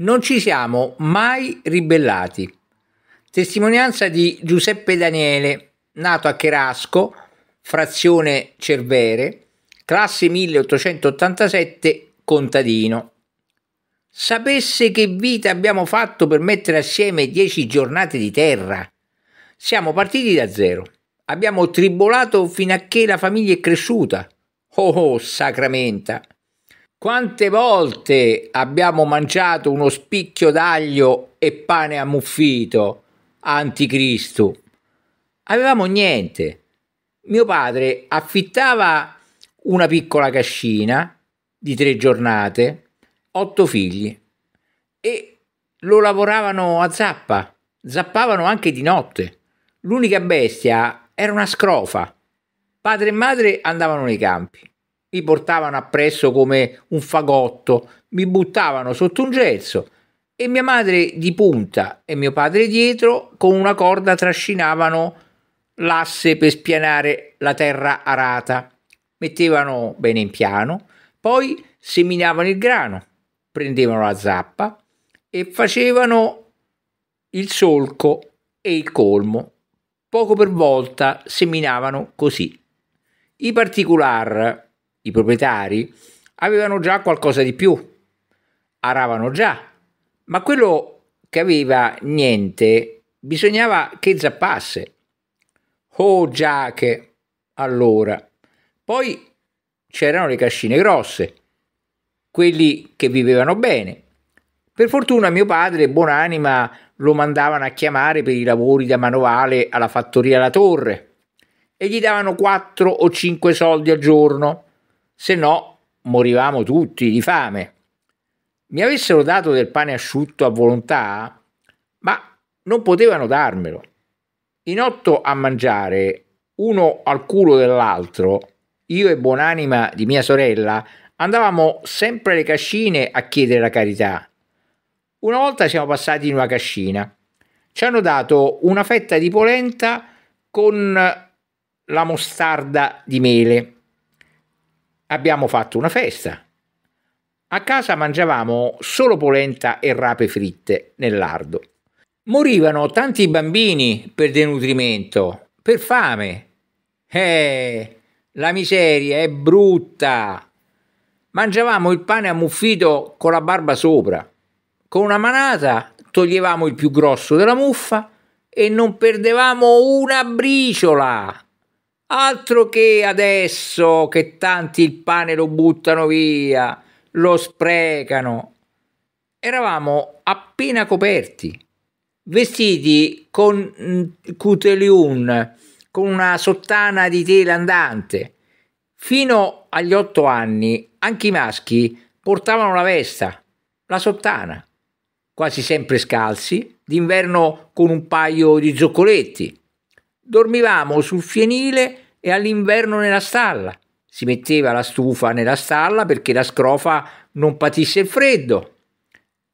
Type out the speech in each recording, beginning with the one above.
Non ci siamo mai ribellati. Testimonianza di Giuseppe Daniele, nato a Cherasco, frazione Cervere, classe 1887, contadino. Sapesse che vita abbiamo fatto per mettere assieme dieci giornate di terra. Siamo partiti da zero. Abbiamo tribolato fino a che la famiglia è cresciuta. Oh, oh sacramenta! Quante volte abbiamo mangiato uno spicchio d'aglio e pane ammuffito, anticristo? Avevamo niente. Mio padre affittava una piccola cascina di tre giornate, otto figli e lo lavoravano a zappa, zappavano anche di notte. L'unica bestia era una scrofa. Padre e madre andavano nei campi mi portavano appresso come un fagotto, mi buttavano sotto un gesso e mia madre di punta e mio padre dietro con una corda trascinavano l'asse per spianare la terra arata. Mettevano bene in piano, poi seminavano il grano, prendevano la zappa e facevano il solco e il colmo. Poco per volta seminavano così. I particolari i proprietari avevano già qualcosa di più, aravano già, ma quello che aveva niente bisognava che zappasse. Oh giacche, allora. Poi c'erano le cascine grosse, quelli che vivevano bene. Per fortuna mio padre, buonanima, lo mandavano a chiamare per i lavori da manovale alla fattoria La Torre e gli davano 4 o 5 soldi al giorno se no morivamo tutti di fame. Mi avessero dato del pane asciutto a volontà, ma non potevano darmelo. In otto a mangiare, uno al culo dell'altro, io e buonanima di mia sorella andavamo sempre alle cascine a chiedere la carità. Una volta siamo passati in una cascina. Ci hanno dato una fetta di polenta con la mostarda di mele abbiamo fatto una festa. A casa mangiavamo solo polenta e rape fritte nel lardo. Morivano tanti bambini per denutrimento, per fame. Eh, la miseria è brutta. Mangiavamo il pane ammuffito con la barba sopra. Con una manata toglievamo il più grosso della muffa e non perdevamo una briciola. Altro che adesso che tanti il pane lo buttano via, lo sprecano. Eravamo appena coperti, vestiti con mm, cuteliun, con una sottana di tela andante. Fino agli otto anni anche i maschi portavano la vesta, la sottana, quasi sempre scalzi, d'inverno con un paio di zoccoletti Dormivamo sul fienile e all'inverno nella stalla. Si metteva la stufa nella stalla perché la scrofa non patisse il freddo.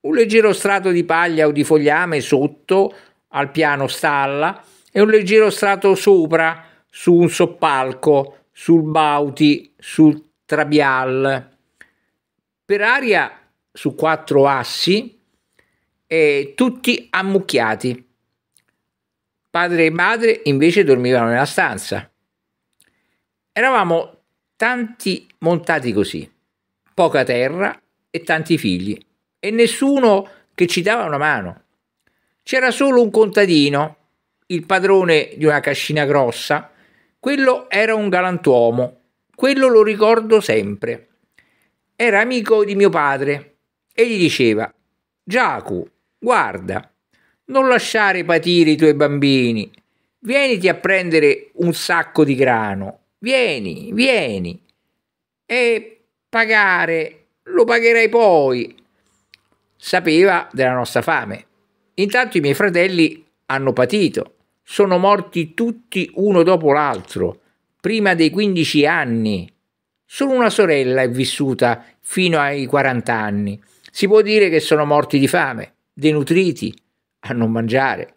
Un leggero strato di paglia o di fogliame sotto al piano stalla e un leggero strato sopra su un soppalco, sul bauti, sul trabial. Per aria su quattro assi e tutti ammucchiati. Padre e madre invece dormivano nella stanza. Eravamo tanti montati così, poca terra e tanti figli, e nessuno che ci dava una mano. C'era solo un contadino, il padrone di una cascina grossa, quello era un galantuomo, quello lo ricordo sempre. Era amico di mio padre e gli diceva: Giacu, guarda, non lasciare patire i tuoi bambini. Vieniti a prendere un sacco di grano. Vieni, vieni. E pagare, lo pagherai poi. Sapeva della nostra fame. Intanto i miei fratelli hanno patito. Sono morti tutti uno dopo l'altro, prima dei 15 anni. Solo una sorella è vissuta fino ai 40 anni. Si può dire che sono morti di fame, denutriti, a non mangiare.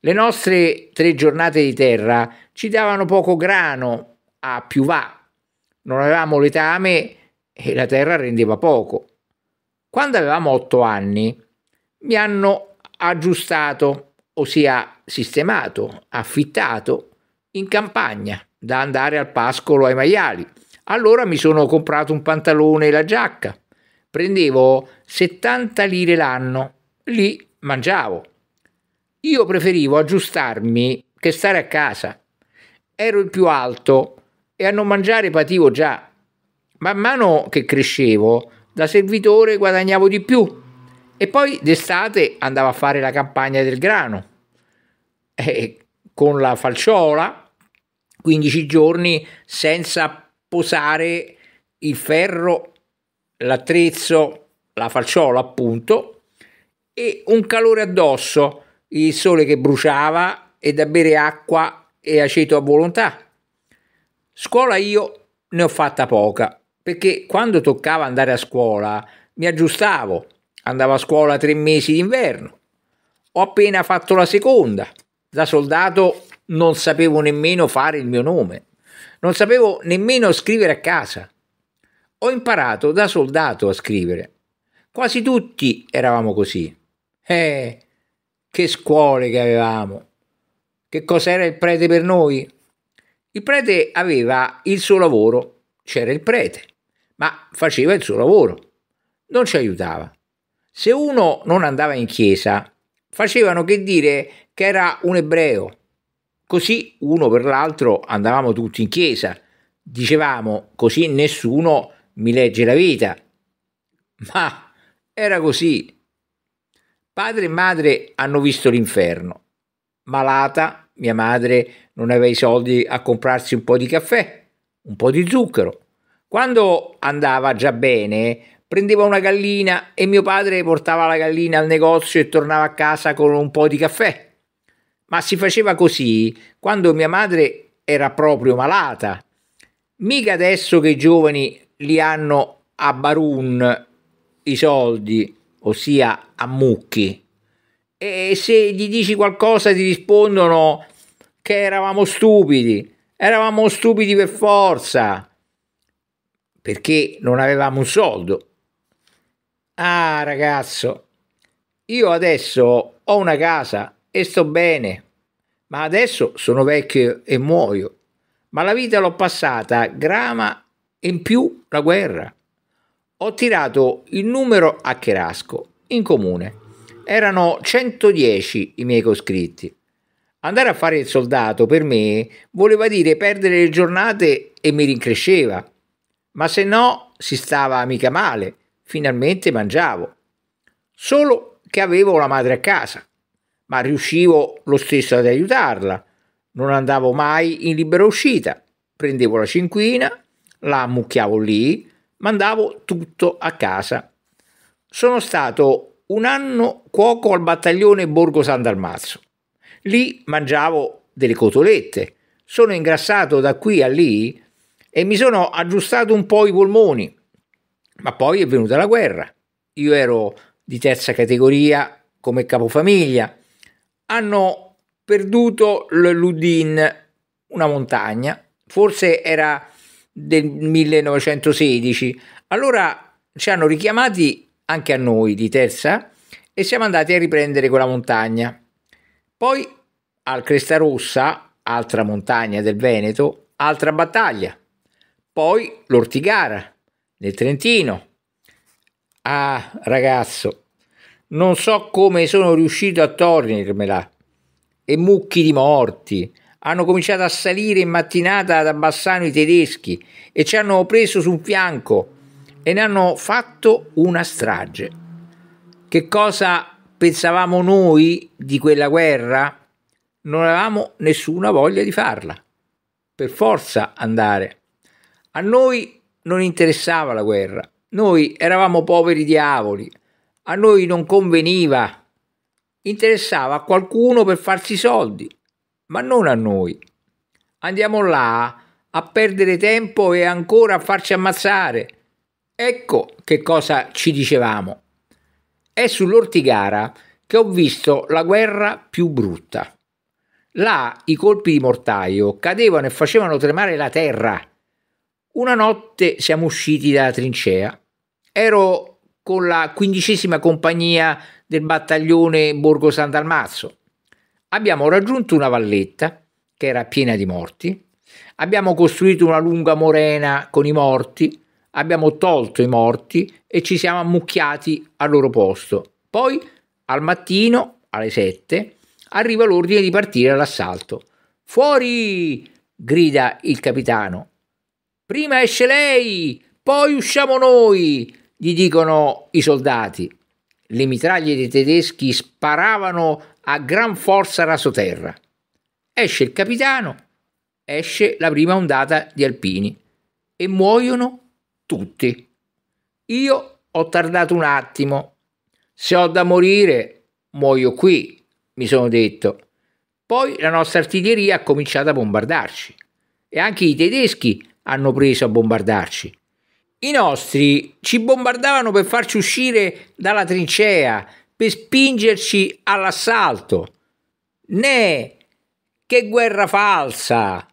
Le nostre tre giornate di terra ci davano poco grano, a più va. Non avevamo letame e la terra rendeva poco. Quando avevamo otto anni mi hanno aggiustato, ossia sistemato, affittato in campagna da andare al pascolo ai maiali. Allora mi sono comprato un pantalone e la giacca. Prendevo 70 lire l'anno. Lì mangiavo. Io preferivo aggiustarmi che stare a casa. Ero il più alto e a non mangiare pativo già. Man mano che crescevo, da servitore guadagnavo di più e poi d'estate andavo a fare la campagna del grano. E eh, con la falciola, 15 giorni senza posare il ferro, l'attrezzo, la falciola appunto, e un calore addosso il sole che bruciava e da bere acqua e aceto a volontà. Scuola io ne ho fatta poca, perché quando toccava andare a scuola mi aggiustavo, andavo a scuola tre mesi d'inverno, ho appena fatto la seconda, da soldato non sapevo nemmeno fare il mio nome, non sapevo nemmeno scrivere a casa, ho imparato da soldato a scrivere, quasi tutti eravamo così. Eh, che scuole che avevamo, che cos'era il prete per noi. Il prete aveva il suo lavoro, c'era il prete, ma faceva il suo lavoro, non ci aiutava. Se uno non andava in chiesa, facevano che dire che era un ebreo. Così uno per l'altro andavamo tutti in chiesa. Dicevamo così nessuno mi legge la vita. Ma era così. Padre e madre hanno visto l'inferno. Malata, mia madre non aveva i soldi a comprarsi un po' di caffè, un po' di zucchero. Quando andava già bene, prendeva una gallina e mio padre portava la gallina al negozio e tornava a casa con un po' di caffè. Ma si faceva così quando mia madre era proprio malata. Mica adesso che i giovani li hanno a barun i soldi ossia a mucchi. E se gli dici qualcosa ti rispondono che eravamo stupidi, eravamo stupidi per forza, perché non avevamo un soldo. Ah ragazzo, io adesso ho una casa e sto bene, ma adesso sono vecchio e muoio, ma la vita l'ho passata grama e in più la guerra ho tirato il numero a Cherasco, in comune. Erano 110 i miei coscritti. Andare a fare il soldato per me voleva dire perdere le giornate e mi rincresceva. Ma se no si stava mica male, finalmente mangiavo. Solo che avevo la madre a casa, ma riuscivo lo stesso ad aiutarla. Non andavo mai in libera uscita. Prendevo la cinquina, la ammucchiavo lì, mandavo tutto a casa. Sono stato un anno cuoco al battaglione Borgo San Dalmazzo. Lì mangiavo delle cotolette. Sono ingrassato da qui a lì e mi sono aggiustato un po' i polmoni. Ma poi è venuta la guerra. Io ero di terza categoria come capofamiglia. Hanno perduto l'Udin, una montagna. Forse era del 1916. Allora ci hanno richiamati anche a noi di terza e siamo andati a riprendere quella montagna. Poi al Cresta Rossa, altra montagna del Veneto, altra battaglia. Poi l'Ortigara, nel Trentino. Ah, ragazzo, non so come sono riuscito a tornermela. E mucchi di morti, hanno cominciato a salire in mattinata da Bassano i tedeschi e ci hanno preso su un fianco e ne hanno fatto una strage. Che cosa pensavamo noi di quella guerra? Non avevamo nessuna voglia di farla. Per forza andare. A noi non interessava la guerra. Noi eravamo poveri diavoli. A noi non conveniva. Interessava a qualcuno per farsi soldi ma non a noi. Andiamo là a perdere tempo e ancora a farci ammazzare. Ecco che cosa ci dicevamo. È sull'ortigara che ho visto la guerra più brutta. Là i colpi di mortaio cadevano e facevano tremare la terra. Una notte siamo usciti dalla trincea. Ero con la quindicesima compagnia del battaglione Borgo Sant'Almazzo. Abbiamo raggiunto una valletta che era piena di morti, abbiamo costruito una lunga morena con i morti, abbiamo tolto i morti e ci siamo ammucchiati al loro posto. Poi al mattino, alle sette, arriva l'ordine di partire all'assalto. Fuori! grida il capitano. Prima esce lei, poi usciamo noi, gli dicono i soldati. Le mitraglie dei tedeschi sparavano a gran forza rasoterra. Esce il capitano, esce la prima ondata di alpini e muoiono tutti. Io ho tardato un attimo. Se ho da morire, muoio qui, mi sono detto. Poi la nostra artiglieria ha cominciato a bombardarci e anche i tedeschi hanno preso a bombardarci. I nostri ci bombardavano per farci uscire dalla trincea, per spingerci all'assalto, né che guerra falsa.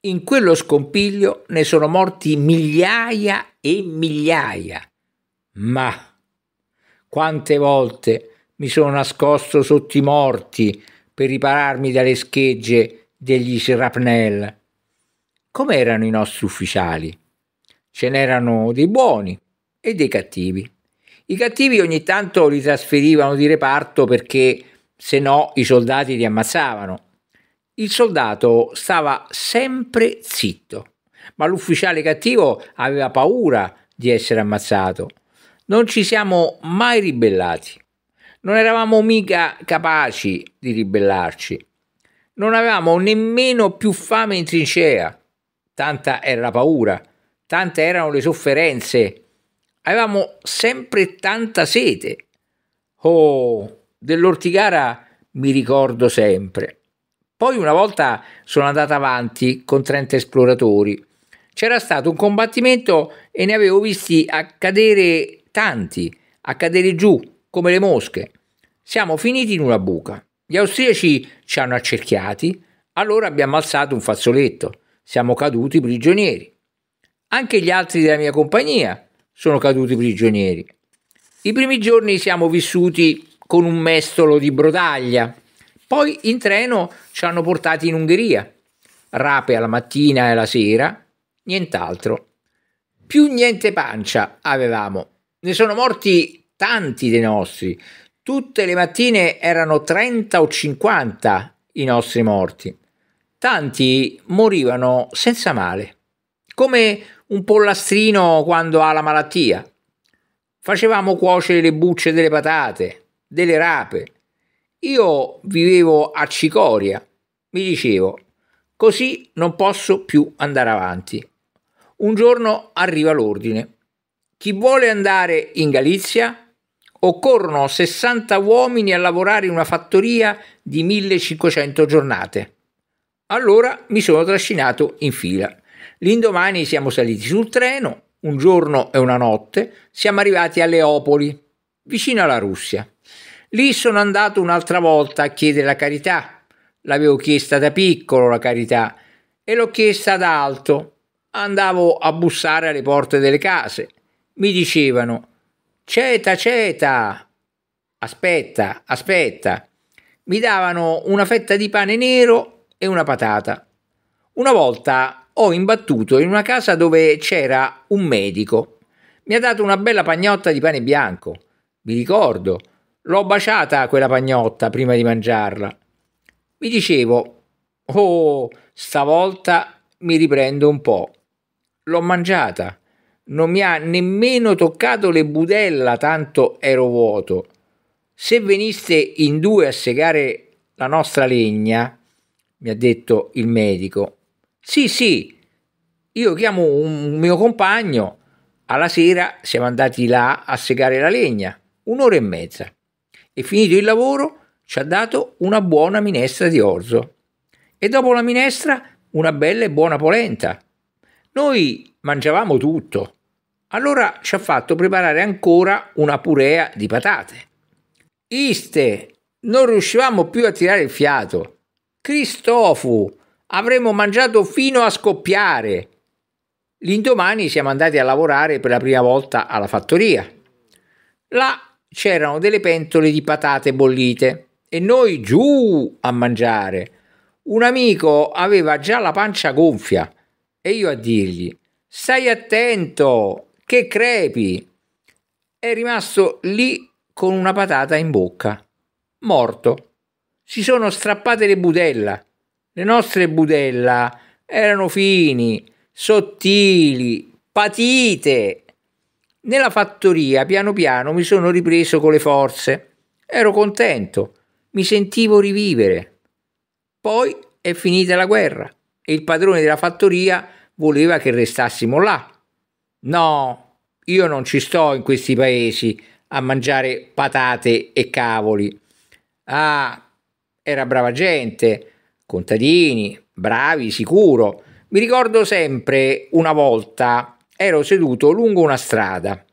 In quello scompiglio ne sono morti migliaia e migliaia. Ma quante volte mi sono nascosto sotto i morti per ripararmi dalle schegge degli shrapnel. Com'erano i nostri ufficiali? Ce n'erano dei buoni e dei cattivi. I cattivi ogni tanto li trasferivano di reparto perché se no i soldati li ammazzavano. Il soldato stava sempre zitto, ma l'ufficiale cattivo aveva paura di essere ammazzato. Non ci siamo mai ribellati. Non eravamo mica capaci di ribellarci. Non avevamo nemmeno più fame in trincea. Tanta era la paura, tante erano le sofferenze avevamo sempre tanta sete. Oh, dell'ortigara mi ricordo sempre. Poi una volta sono andato avanti con 30 esploratori. C'era stato un combattimento e ne avevo visti accadere tanti, accadere giù come le mosche. Siamo finiti in una buca. Gli austriaci ci hanno accerchiati, allora abbiamo alzato un fazzoletto. Siamo caduti prigionieri. Anche gli altri della mia compagnia sono caduti prigionieri. I primi giorni siamo vissuti con un mestolo di brodaglia, poi in treno ci hanno portati in Ungheria, rape alla mattina e alla sera, nient'altro. Più niente pancia avevamo, ne sono morti tanti dei nostri, tutte le mattine erano 30 o 50 i nostri morti. Tanti morivano senza male, come un pollastrino quando ha la malattia. Facevamo cuocere le bucce delle patate, delle rape. Io vivevo a Cicoria, mi dicevo, così non posso più andare avanti. Un giorno arriva l'ordine. Chi vuole andare in Galizia? Occorrono 60 uomini a lavorare in una fattoria di 1500 giornate. Allora mi sono trascinato in fila. L'indomani siamo saliti sul treno, un giorno e una notte, siamo arrivati a Leopoli, vicino alla Russia. Lì sono andato un'altra volta a chiedere la carità. L'avevo chiesta da piccolo la carità e l'ho chiesta ad alto. Andavo a bussare alle porte delle case. Mi dicevano: Ceta, ceta, aspetta, aspetta. Mi davano una fetta di pane nero e una patata. Una volta ho imbattuto in una casa dove c'era un medico. Mi ha dato una bella pagnotta di pane bianco. Vi ricordo, l'ho baciata quella pagnotta prima di mangiarla. Mi dicevo, oh, stavolta mi riprendo un po'. L'ho mangiata. Non mi ha nemmeno toccato le budella, tanto ero vuoto. Se veniste in due a segare la nostra legna, mi ha detto il medico, sì, sì, io chiamo un mio compagno. Alla sera siamo andati là a segare la legna, un'ora e mezza. E finito il lavoro ci ha dato una buona minestra di orzo. E dopo la minestra una bella e buona polenta. Noi mangiavamo tutto. Allora ci ha fatto preparare ancora una purea di patate. Iste, non riuscivamo più a tirare il fiato. Cristofu, Avremmo mangiato fino a scoppiare. L'indomani siamo andati a lavorare per la prima volta alla fattoria. Là c'erano delle pentole di patate bollite e noi giù a mangiare. Un amico aveva già la pancia gonfia e io a dirgli: Stai attento, che crepi! È rimasto lì con una patata in bocca, morto. Si sono strappate le budella le nostre budella erano fini, sottili, patite. Nella fattoria, piano piano, mi sono ripreso con le forze. Ero contento, mi sentivo rivivere. Poi è finita la guerra e il padrone della fattoria voleva che restassimo là. No, io non ci sto in questi paesi a mangiare patate e cavoli. Ah, era brava gente, contadini, bravi, sicuro. Mi ricordo sempre una volta ero seduto lungo una strada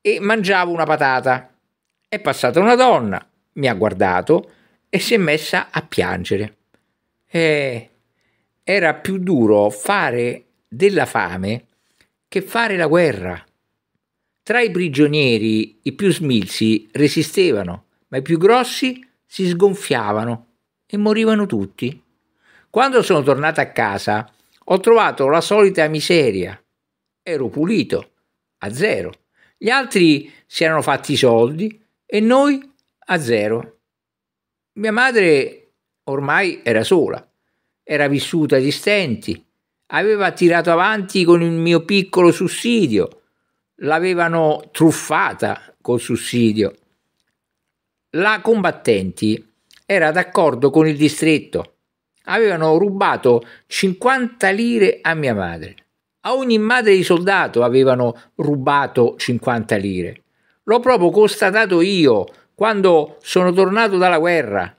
e mangiavo una patata. È passata una donna, mi ha guardato e si è messa a piangere. E eh, era più duro fare della fame che fare la guerra. Tra i prigionieri i più smilzi resistevano, ma i più grossi si sgonfiavano e morivano tutti. Quando sono tornata a casa ho trovato la solita miseria. Ero pulito, a zero. Gli altri si erano fatti i soldi e noi a zero. Mia madre ormai era sola, era vissuta di stenti, aveva tirato avanti con il mio piccolo sussidio, l'avevano truffata col sussidio. La combattenti era d'accordo con il distretto avevano rubato 50 lire a mia madre. A ogni madre di soldato avevano rubato 50 lire. L'ho proprio constatato io quando sono tornato dalla guerra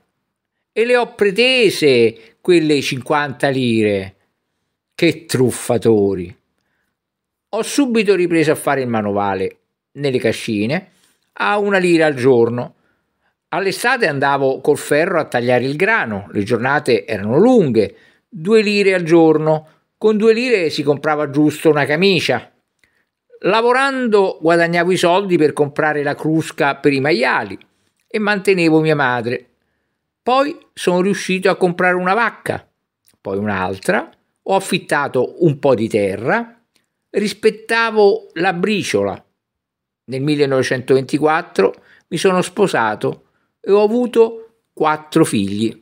e le ho pretese quelle 50 lire. Che truffatori! Ho subito ripreso a fare il manovale nelle cascine a una lira al giorno All'estate andavo col ferro a tagliare il grano, le giornate erano lunghe, due lire al giorno, con due lire si comprava giusto una camicia. Lavorando guadagnavo i soldi per comprare la crusca per i maiali e mantenevo mia madre. Poi sono riuscito a comprare una vacca, poi un'altra, ho affittato un po' di terra, rispettavo la briciola. Nel 1924 mi sono sposato e ho avuto quattro figli.